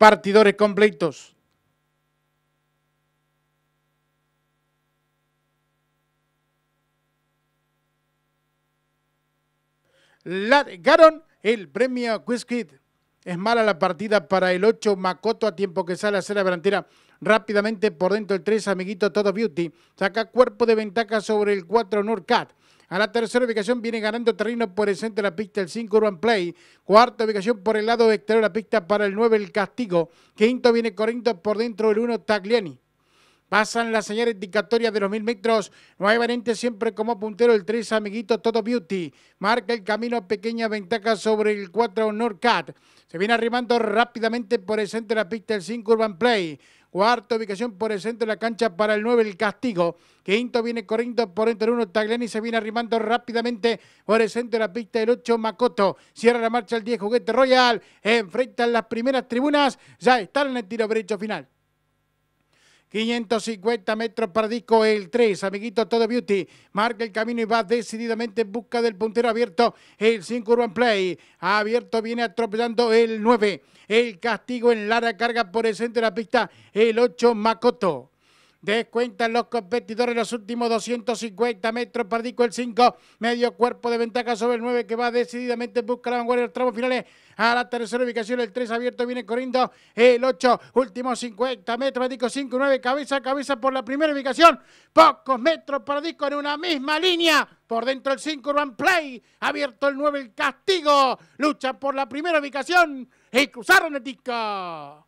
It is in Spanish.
partidores completos. Largaron el premio Quizkid. Es mala la partida para el 8 Makoto a tiempo que sale a hacer la delantera. Rápidamente por dentro el 3 Amiguito Todo Beauty. Saca cuerpo de ventaja sobre el 4 Norcat. A la tercera ubicación viene ganando terreno por el centro de la pista el 5 Urban Play. Cuarta ubicación por el lado exterior de la pista para el 9 el Castigo. Quinto viene Corinto por dentro el 1 Tagliani. Pasan las señales indicatorias de los mil metros. No hay Valente siempre como puntero el 3 amiguito Todo Beauty. Marca el camino pequeña ventaja sobre el 4 NORCAT. Cat. Se viene arrimando rápidamente por el centro de la pista el 5 Urban Play. Cuarta ubicación por el centro de la cancha para el 9, el Castigo. Quinto viene corriendo por entre el 1, Tagliani se viene arrimando rápidamente por el centro de la pista del 8, Macoto. Cierra la marcha el 10, Juguete Royal. Enfrentan las primeras tribunas. Ya están en el tiro derecho final. 550 metros para disco el 3. Amiguito Todo Beauty marca el camino y va decididamente en busca del puntero abierto. El 5 Urban Play. Abierto viene atropellando el 9. El castigo en Lara carga por el centro de la pista. El 8 Makoto. Descuentan los competidores los últimos 250 metros. Pardico el 5. Medio cuerpo de ventaja sobre el 9 que va decididamente buscar la vanguardia tramo finales. A la tercera ubicación el 3 abierto viene corriendo. El 8. Últimos 50 metros. perdico 5, 9. Cabeza a cabeza por la primera ubicación. Pocos metros. para disco en una misma línea. Por dentro el 5 Urban Play. Abierto el 9 el castigo. Lucha por la primera ubicación. Y cruzaron el disco.